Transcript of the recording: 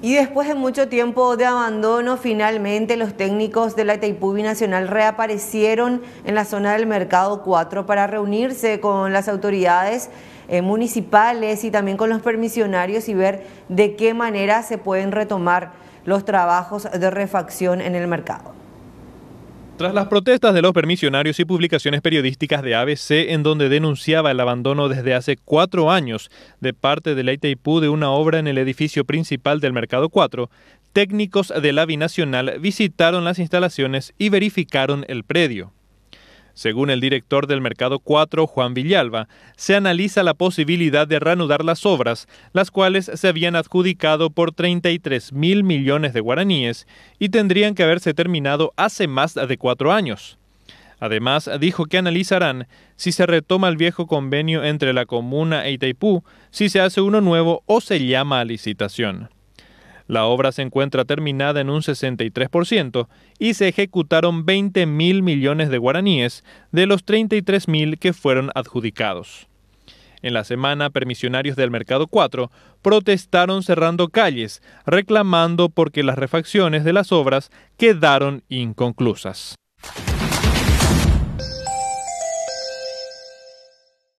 Y después de mucho tiempo de abandono, finalmente los técnicos de la Itaipú Binacional reaparecieron en la zona del Mercado 4 para reunirse con las autoridades eh, municipales y también con los permisionarios y ver de qué manera se pueden retomar los trabajos de refacción en el mercado. Tras las protestas de los permisionarios y publicaciones periodísticas de ABC, en donde denunciaba el abandono desde hace cuatro años de parte de la de una obra en el edificio principal del Mercado 4, técnicos de la Binacional visitaron las instalaciones y verificaron el predio. Según el director del Mercado 4, Juan Villalba, se analiza la posibilidad de reanudar las obras, las cuales se habían adjudicado por 33 mil millones de guaraníes y tendrían que haberse terminado hace más de cuatro años. Además, dijo que analizarán si se retoma el viejo convenio entre la comuna e Itaipú, si se hace uno nuevo o se llama a licitación. La obra se encuentra terminada en un 63% y se ejecutaron 20.000 mil millones de guaraníes de los 33.000 que fueron adjudicados. En la semana, permisionarios del Mercado 4 protestaron cerrando calles, reclamando porque las refacciones de las obras quedaron inconclusas.